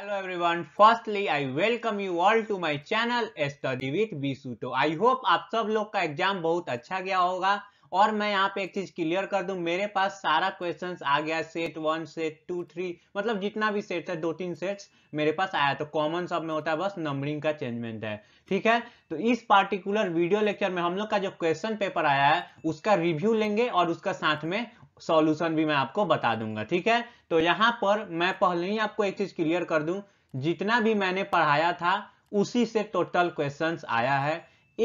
Hello everyone firstly I welcome you all to my channel study with with Bisuto. तो I hope आप सब लोग का exam बहुत अच्छा गया होगा और मैं यहाँ पे एक चीज क्लियर कर दू मेरे पास सारा क्वेश्चंस आ गया set one set two three मतलब जितना भी सेट है दो तीन सेट्स मेरे पास आया तो कॉमन सब में होता है बस नंबरिंग का चेंजमेंट है ठीक है तो इस पार्टिकुलर वीडियो लेक्चर में हम लोग का जो क्वेश्चन पेपर आया है उसका रिव्यू लेंगे और उसका साथ में सॉल्यूशन भी मैं आपको बता दूंगा ठीक है तो यहां पर मैं पहले ही आपको एक चीज क्लियर कर दूं जितना भी मैंने पढ़ाया था उसी से टोटल क्वेश्चन आया है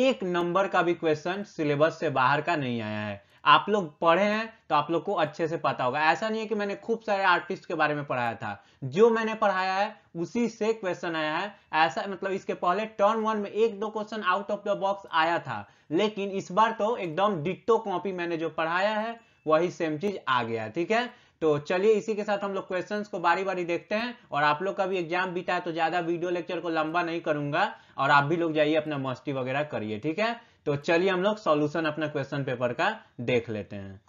एक नंबर का भी क्वेश्चन सिलेबस से बाहर का नहीं आया है आप लोग पढ़े हैं तो आप लोग को अच्छे से पता होगा ऐसा नहीं है कि मैंने खूब सारे आर्टिस्ट के बारे में पढ़ाया था जो मैंने पढ़ाया है उसी से क्वेश्चन आया है ऐसा मतलब इसके पहले टर्न वन में एक दो question out of the box आया था लेकिन इस बार तो एकदम डिट्टो कॉपी मैंने जो पढ़ाया है वही सेम चीज आ गया ठीक है तो चलिए इसी के साथ हम लोग क्वेश्चन को बारी बारी देखते हैं और आप लोग का भी एग्जाम बीता है तो ज्यादा वीडियो लेक्चर को लंबा नहीं करूंगा और आप भी लोग जाइए अपना मस्ती वगैरह करिए ठीक है तो चलिए हम लोग सॉल्यूशन अपना क्वेश्चन पेपर का देख लेते हैं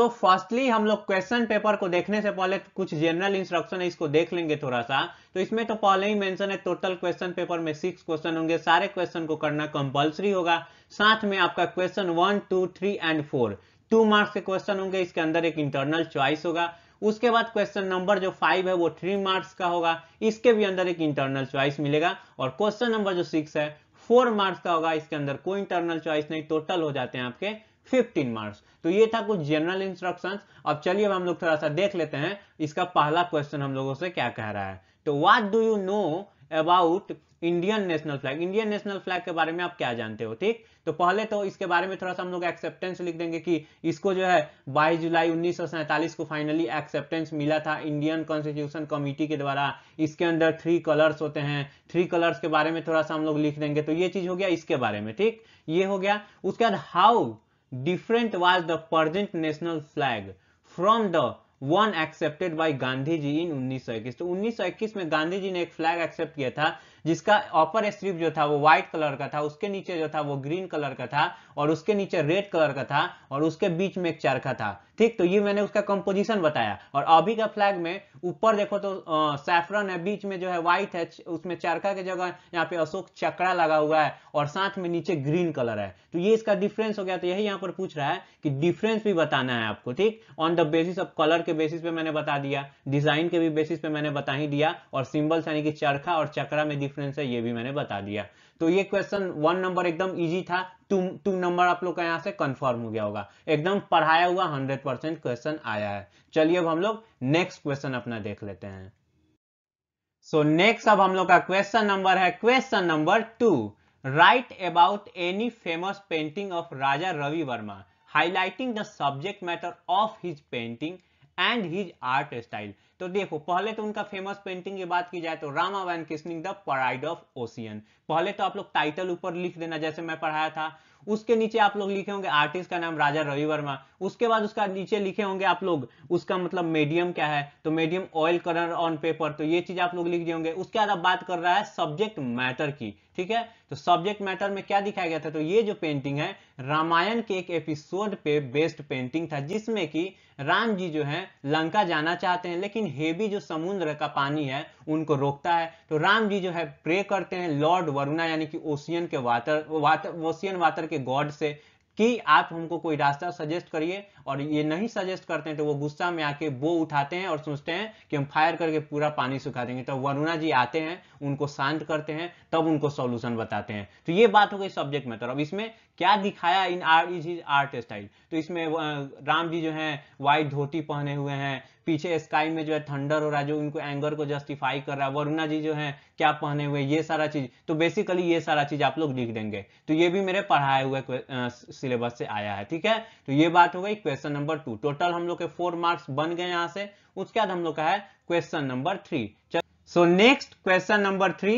सो so, फर्स्टली हम लोग क्वेश्चन पेपर को देखने से पहले कुछ जनरल इंस्ट्रक्शन है इसको देख लेंगे थोड़ा सा तो इसमें तो पहले ही मेंशन है टोटल क्वेश्चन पेपर में सिक्स क्वेश्चन होंगे सारे क्वेश्चन को करना कंपलसरी होगा साथ में आपका question one two three and four two marks के क्वेश्चन होंगे इसके अंदर एक इंटरनल चॉइस होगा उसके बाद क्वेश्चन नंबर जो फाइव है वो थ्री मार्क्स का होगा इसके भी अंदर एक इंटरनल चॉइस मिलेगा और क्वेश्चन नंबर जो सिक्स है फोर मार्क्स का होगा इसके अंदर कोई इंटरनल चॉइस नहीं टोटल हो जाते हैं आपके 15 मार्च तो ये था कुछ जनरल इंस्ट्रक्शंस अब चलिए हम लोग थोड़ा सा देख लेते हैं इसका पहला क्वेश्चन हम लोगों से क्या कह रहा है तो what do you know about Indian national flag Indian national flag के बारे में आप क्या जानते हो ठीक तो पहले तो इसके बारे में थोड़ा सा हम लोग एक्सेप्टेंस लिख देंगे कि इसको जो है 22 जुलाई 1947 को फाइनली एक्सेप्टेंस मिला था इंडियन कॉन्स्टिट्यूशन कमिटी के द्वारा इसके अंदर थ्री कलर्स होते हैं थ्री कलर्स के बारे में थोड़ा सा हम लोग लिख देंगे तो ये चीज हो गया इसके बारे में ठीक ये हो गया उसके बाद how different was the present national flag from the one accepted by Gandhi ji in 1921 तो 1921 में गांधी जी ने एक फ्लैग एक्सेप्ट किया था जिसका अपर स्ट्रिप जो था वो व्हाइट कलर का था उसके नीचे जो था वो ग्रीन कलर का था और उसके नीचे रेड कलर का था और उसके बीच में एक चरखा था ठीक तो ये मैंने उसका कंपोजिशन बताया और अभी का फ्लैग में ऊपर देखो तो सैफरन है बीच में जो है व्हाइट है उसमें चरखा के जगह यहाँ पे अशोक चक्रा लगा हुआ है और साथ में नीचे ग्रीन कलर है तो ये इसका डिफरेंस हो गया तो यही यहाँ पर पूछ रहा है कि डिफरेंस भी बताना है आपको ठीक on the basis of colour के बेसिस पे मैंने बता दिया डिजाइन के भी बेसिस पे मैंने बता ही दिया और सिंबल्स यानी कि चरखा और चक्रा में डिफरेंस है ये भी मैंने बता दिया तो ये क्वेश्चन वन नंबर एकदम इजी था टू टू नंबर आप लोग का यहाँ से कंफर्म हो गया होगा एकदम पढ़ाया हुआ हंड्रेड परसेंट क्वेश्चन आया है चलिए अब हम लोग नेक्स्ट क्वेश्चन अपना देख लेते हैं सो so, नेक्स्ट अब हम लोग का क्वेश्चन नंबर है question number two write about any famous painting of Raja Ravi Varma highlighting the subject matter of his painting and his art style तो देखो पहले तो उनका फेमस पेंटिंग की बात की जाए तो Rama vanquishing the pride of ocean पहले तो आप लोग टाइटल ऊपर लिख देना जैसे मैं पढ़ाया था उसके नीचे आप लोग लिखे होंगे आर्टिस्ट का नाम राजा रवि वर्मा उसके बाद उसका नीचे लिखे होंगे आप लोग उसका मतलब मीडियम क्या है तो medium oil colour on paper तो ये चीज आप लोग लिख दिए होंगे उसके बाद बात कर रहा है सब्जेक्ट मैटर की ठीक है तो सब्जेक्ट मैटर में क्या दिखाया गया था तो ये जो पेंटिंग है रामायण के एक एपिसोड पे बेस्ड पेंटिंग था जिसमें कि राम जी जो है लंका जाना चाहते हैं लेकिन हेवी जो समुद्र का पानी है उनको रोकता है तो राम जी जो है प्रे करते हैं लॉर्ड वरुणा यानी कि ओशियन के वाटर वाटर ओशियन वाटर के गॉड से कि आप हमको कोई रास्ता सजेस्ट करिए और ये नहीं सजेस्ट करते हैं तो वो गुस्सा में आके वो उठाते हैं और सोचते हैं कि हम फायर करके पूरा पानी सुखा देंगे तो वरुणा जी आते हैं उनको शांत करते हैं तब उनको सॉल्यूशन बताते हैं तो ये बात हो गई सब्जेक्ट में तो अब इसमें क्या दिखाया in art is is art style तो इसमें राम जी जो है व्हाइट धोती पहने हुए हैं पीछे स्काई में जो है थंडर हो रहा है जो उनको एंगर को जस्टिफाई कर रहा है वरुणा जी जो है क्या पहने हुए ये सारा चीज तो बेसिकली ये सारा चीज आप लोग लिख देंगे तो ये भी मेरे पढ़ाए हुए सिलेबस से आया है ठीक है तो ये बात हो गई क्वेश्चन नंबर टू टोटल हम लोग के फोर मार्क्स बन गए यहां से उसके बाद हम लोग का है question number three so next question number three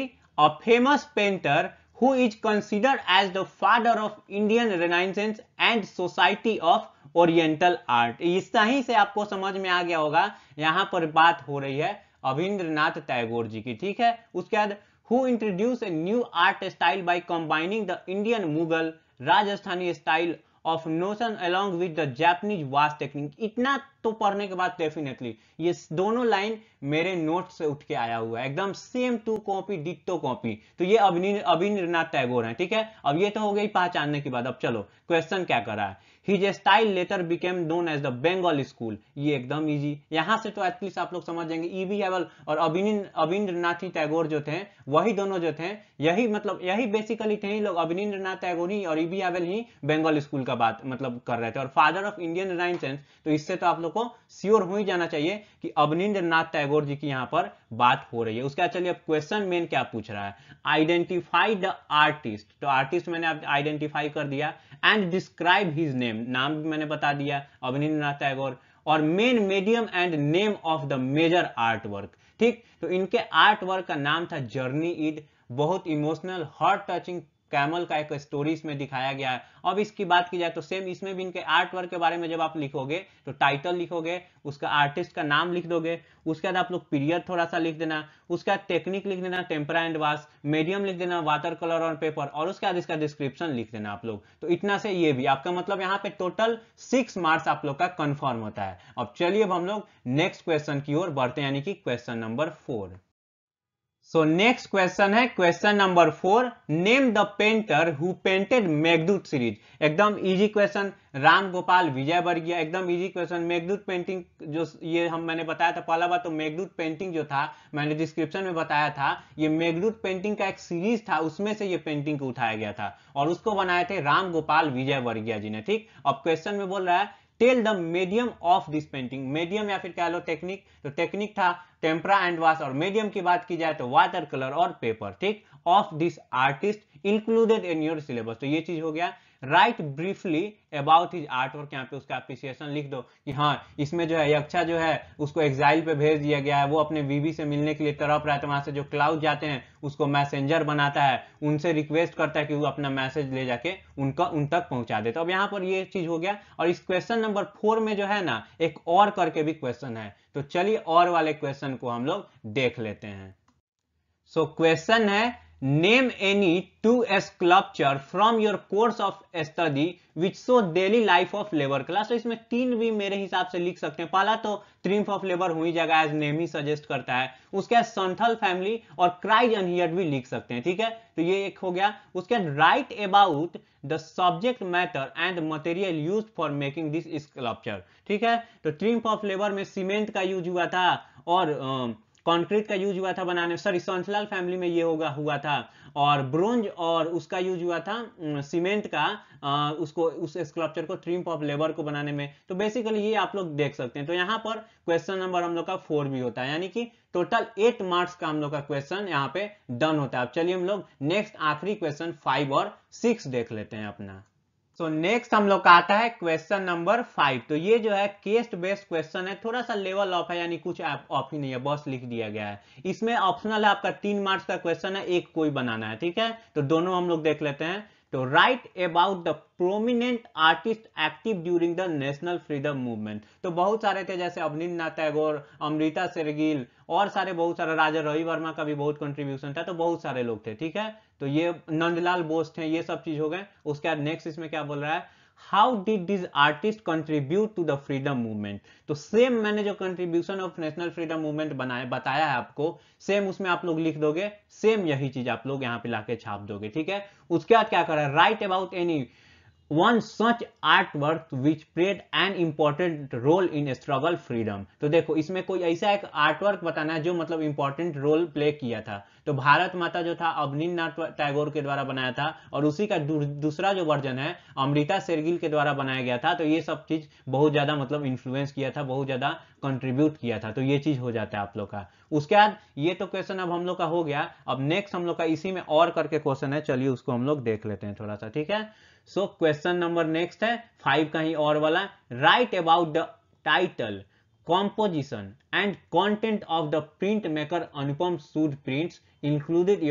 a famous painter who is consider as the father of Indian renaissance and society of oriental art इस ही से आपको समझ में आ गया होगा यहां पर बात हो रही है अविंद्रनाथ टैगोर जी की ठीक है उसके बाद who introduce a new art style by combining the Indian Mughal Rajasthani style of notion along with the Japanese vase technique. not तो पढ़ने के बाद डेफिनेटली ये दोनों लाइन मेरे नोट से उठ के आया हुआ है एकदम same to copy ditto copy तो ये अभिनीन्द्रनाथ टैगोर है ठीक है अब ये तो हो गई पहचानने के बाद अब चलो क्वेश्चन क्या कर रहा है his style later became known as the Bengal school ये एकदम इजी यहां से तो एटलीस्ट आप लोग समझ जाएंगे ईवी e एवल और अभिनीन्द्रनाथ टैगोर जो थे वही दोनों जो थे यही मतलब यही बेसिकली थे ही लोग अभिनीन्द्रनाथ टैगोर ही और ईवी e एवल ही बेंगल स्कूल का बात मतलब कर रहे थे और फादर ऑफ इंडियन राइन तो इससे तो आप लोग को श्योर हो ही जाना चाहिए कि अवनिंद्र नाथ टैगोर जी की यहां पर बात हो रही है उसके चलिए अब क्वेश्चन मेन क्या पूछ रहा है आइडेंटिफाई द आर्टिस्ट तो आर्टिस्ट मैंने आप आइडेंटिफाई कर दिया एंड डिस्क्राइब हिज नेम नाम भी मैंने बता दिया अवनिंद्र नाथ टैगोर और main medium and name of the major art work ठीक तो इनके आर्ट वर्क का नाम था जर्नी इड बहुत इमोशनल हार्ट टचिंग कैमल का एक स्टोरी इसमें दिखाया गया है अब इसकी बात की जाए तो सेम इसमें भी इनके आर्ट वर्क के बारे में जब आप लिखोगे तो टाइटल लिखोगे उसका आर्टिस्ट का नाम लिख दोगे उसके बाद आप लोग पीरियड थोड़ा सा लिख देना उसके बाद टेक्निक लिख देना टेम्परा एंड वास मीडियम लिख देना वाटर कलर और पेपर और उसके बाद इसका डिस्क्रिप्शन लिख देना आप लोग तो इतना से ये भी आपका मतलब यहाँ पे टोटल सिक्स मार्क्स आप लोग का कन्फर्म होता है अब चलिए अब हम लोग नेक्स्ट क्वेश्चन की ओर बढ़ते हैं यानी कि question number four so next question है question number four name the painter who painted Meghdoot series एकदम easy question Ram Gopal Vijayvargiya एकदम इजी क्वेश्चन मेघदूत पेंटिंग जो ये हम मैंने बताया था पहला बार तो मेघदूत पेंटिंग जो था मैंने डिस्क्रिप्शन में बताया था ये मेघदूत पेंटिंग का एक सीरीज था उसमें से ये पेंटिंग को उठाया गया था और उसको बनाए थे राम गोपाल विजय वर्गीय जी ने ठीक अब क्वेश्चन में बोल रहा है tell the medium of this painting medium या फिर कह लो टेक्निक तो टेक्निक था टेम्परा एंड वास और मीडियम की बात की जाए तो वाटर कलर और पेपर ठीक of this artist included in your syllabus तो ये चीज हो गया write briefly about his art work यहाँ पे उसका अप्रिसिएशन लिख दो कि हाँ इसमें जो है यक्षा जो है उसको एग्जाइल पे भेज दिया गया है वो अपने बीवी से मिलने के लिए तरफ रहता है वहां से जो क्लाउड जाते हैं उसको मैसेंजर बनाता है उनसे रिक्वेस्ट करता है कि वो अपना मैसेज ले जाके उनका उन तक पहुंचा दे तो अब यहाँ पर ये चीज हो गया और इस क्वेश्चन नंबर फोर में जो है ना एक और करके भी क्वेश्चन है तो चलिए और वाले क्वेश्चन को हम लोग देख लेते हैं सो so, क्वेश्चन है Name any 2S sculpture from your course of study which show daily life of labor class. तो इसमें तीन भी मेरे हिसाब से लिख सकते हैं पहला तो ट्रिम्फ ऑफ लेबर हुई जगह एज नेम ही सजेस्ट करता है उसके बाद संथल फैमिली और क्राइज अनहियड भी लिख सकते हैं ठीक है तो ये एक हो गया उसके बाद write about the subject matter and material use for making this sculpture ठीक है तो ट्रिम्फ ऑफ लेबर में सीमेंट का यूज हुआ था और कंक्रीट का यूज हुआ था बनाने सॉरी सोनसलाल फैमिली में ये होगा हुआ था और ब्रोंज और उसका यूज हुआ था सीमेंट का आ, उसको उस स्कल्पचर को ट्रिम्प ऑफ लेबर को बनाने में तो बेसिकली ये आप लोग देख सकते हैं तो यहाँ पर क्वेश्चन नंबर हम लोग का फोर भी होता है यानी कि टोटल एट मार्क्स का हम लोग का क्वेश्चन यहाँ पे डन होता है अब चलिए हम लोग नेक्स्ट आखिरी क्वेश्चन फाइव और सिक्स देख लेते हैं अपना सो नेक्स्ट हम लोग का आता है क्वेश्चन नंबर फाइव तो ये जो है केस्ट बेस्ड क्वेश्चन है थोड़ा सा लेवल ऑफ है यानी कुछ ऑफ ही नहीं है बस लिख दिया गया है इसमें ऑप्शनल है आपका तीन मार्क्स का क्वेश्चन है एक कोई बनाना है ठीक है तो दोनों हम लोग देख लेते हैं तो write about the prominent artist active during the national freedom movement तो बहुत सारे थे जैसे अवनीन्द्रनाथ टैगोर अमृता शेरगिल और सारे बहुत सारे राजा रवि वर्मा का भी बहुत कंट्रीब्यूशन था तो बहुत सारे लोग थे ठीक है तो ये नंदलाल बोस थे ये सब चीज हो गए उसके बाद नेक्स्ट इसमें क्या बोल रहा है how did this artist contribute to the freedom movement तो सेम मैंने जो contribution of national freedom movement बनाया बताया है आपको सेम उसमें आप लोग लिख दोगे सेम यही चीज आप लोग यहां पे लाके छाप दोगे ठीक है उसके बाद क्या कर रहा है write about any such art work which played an important role in struggle freedom तो देखो इसमें कोई ऐसा एक वर्क बताना है जो मतलब important रोल प्ले किया था तो भारत माता जो था अवनीन्द्रनाथ टैगोर के द्वारा बनाया था और उसी का दूसरा जो वर्जन है अमृता शेरगिल के द्वारा बनाया गया था तो ये सब चीज बहुत ज्यादा मतलब इन्फ्लुएंस किया था बहुत ज्यादा कंट्रीब्यूट किया था तो ये चीज हो जाता है आप लोग का उसके बाद ये तो क्वेश्चन अब हम लोग का हो गया अब नेक्स्ट हम लोग का इसी में और करके क्वेश्चन है चलिए उसको हम लोग देख लेते हैं थोड़ा सा ठीक है सो क्वेश्चन नंबर नेक्स्ट है फाइव का ही और वाला write about the title composition and content of the print maker Anupam Sood prints included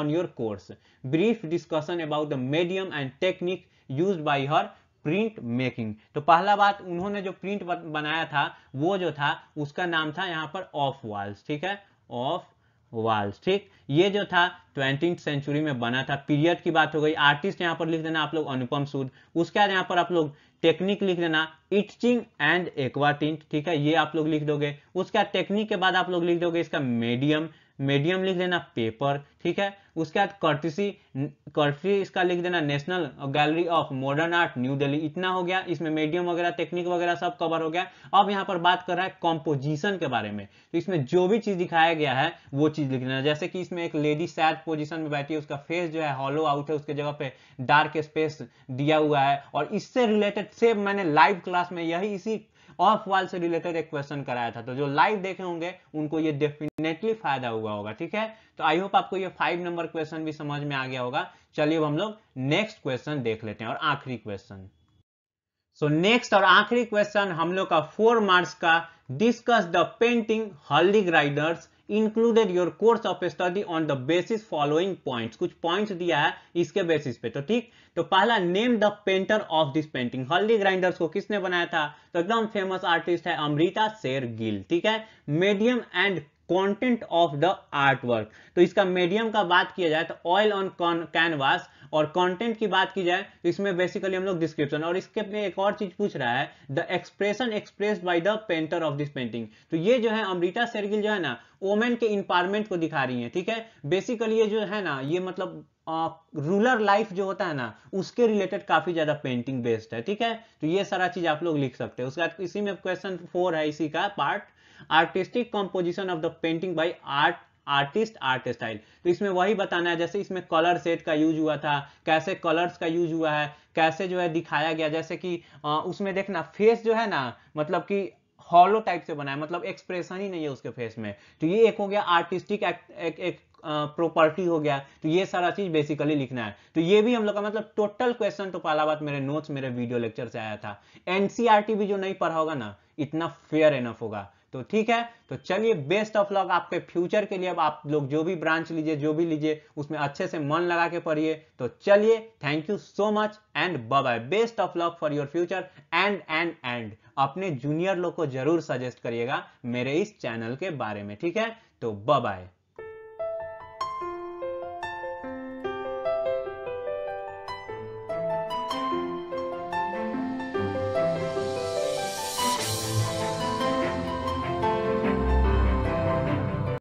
on your course brief discussion about the medium and technique use by her print making तो पहला बात उन्होंने जो प्रिंट बनाया था वो जो था उसका नाम था यहाँ पर ऑफ वॉल्स ठीक है ऑफ वॉल्स ठीक ये जो था ट्वेंटी सेंचुरी में बना था पीरियड की बात हो गई आर्टिस्ट यहाँ पर लिख देना आप लोग अनुपम सूद उसके बाद यहाँ पर आप लोग टेक्निक लिख देना इटचिंग एंड एक्वा टिंट ठीक है ये आप लोग लिख दोगे उसके बाद टेक्निक के बाद आप लोग लिख दोगे इसका मीडियम मीडियम लिख देना पेपर ठीक है उसके बाद कर्टिसी कर्टसी इसका लिख देना national gallery of modern art new Delhi इतना हो गया इसमें मीडियम वगैरह टेक्निक वगैरह सब कवर हो गया अब यहाँ पर बात कर रहा है कॉम्पोजिशन के बारे में तो इसमें जो भी चीज दिखाया गया है वो चीज लिख देना जैसे कि इसमें एक लेडी सैड पोजिशन में बैठी है उसका फेस जो है हॉलो आउट है उसके जगह पे डार्क स्पेस दिया हुआ है और इससे रिलेटेड सेम मैंने लाइव क्लास में यही इसी ऑफ वॉल से रिलेटेड एक क्वेश्चन कराया था तो जो लाइव देखे होंगे उनको ये डेफिनेटली फायदा हुआ होगा ठीक है तो आई होप आपको ये फाइव नंबर क्वेश्चन भी समझ में आ गया होगा चलिए अब हम लोग नेक्स्ट क्वेश्चन देख लेते हैं और आखिरी क्वेश्चन सो नेक्स्ट और आखिरी क्वेश्चन हम लोग का फोर मार्क्स का discuss the painting Haldi grinders included your course of study on the basis following points कुछ पॉइंट्स दिया है इसके बेसिस पे तो ठीक तो पहला name the painter of this painting Haldi grinders को किसने बनाया था तो एकदम फेमस आर्टिस्ट है अमृता शेर गिल ठीक है medium and content of the art work तो इसका मीडियम का बात किया जाए तो ऑयल ऑन कैनवास और कंटेंट की बात की जाए तो इसमें बेसिकली हम लोग डिस्क्रिप्शन और इसके पे एक और चीज पूछ रहा है the expression express by the painter of this painting तो ये जो है अमृता शेरगिल जो है ना वोमेन के इंपावरमेंट को दिखा रही है ठीक है बेसिकली ये जो है ना ये मतलब रूरल लाइफ जो होता है ना उसके रिलेटेड काफी ज्यादा पेंटिंग बेस्ड है ठीक है तो ये सारा चीज आप लोग लिख सकते हैं उसके बाद इसी में क्वेश्चन फोर है इसी का part artistic composition of the painting by art artist art style तो इसमें वही बताना है जैसे इसमें कलर सेट का यूज हुआ था कैसे कलर्स का यूज हुआ है कैसे जो है दिखाया गया जैसे कि आ, उसमें देखना फेस जो है ना मतलब कि हॉलो टाइप से बनाया मतलब एक्सप्रेशन ही नहीं है उसके फेस में तो ये एक हो गया आर्टिस्टिक एक, एक, एक प्रॉपर्टी हो गया तो ये सारा चीज बेसिकली लिखना है तो ये भी हम लोग का मतलब टोटल क्वेश्चन तो पहला बात मेरे नोट्स मेरे वीडियो लेक्चर से आया था एनसीआरटी भी जो नहीं पढ़ा होगा ना इतना फेयर एनफ होगा तो ठीक है तो चलिए बेस्ट ऑफ लॉक आपके फ्यूचर के लिए अब आप लोग जो भी ब्रांच लीजिए जो भी लीजिए उसमें अच्छे से मन लगा के पढ़िए तो चलिए thank you so much and bye best of luck for your future and and and अपने जूनियर लोग को जरूर सजेस्ट करिएगा मेरे इस चैनल के बारे में ठीक है तो बाय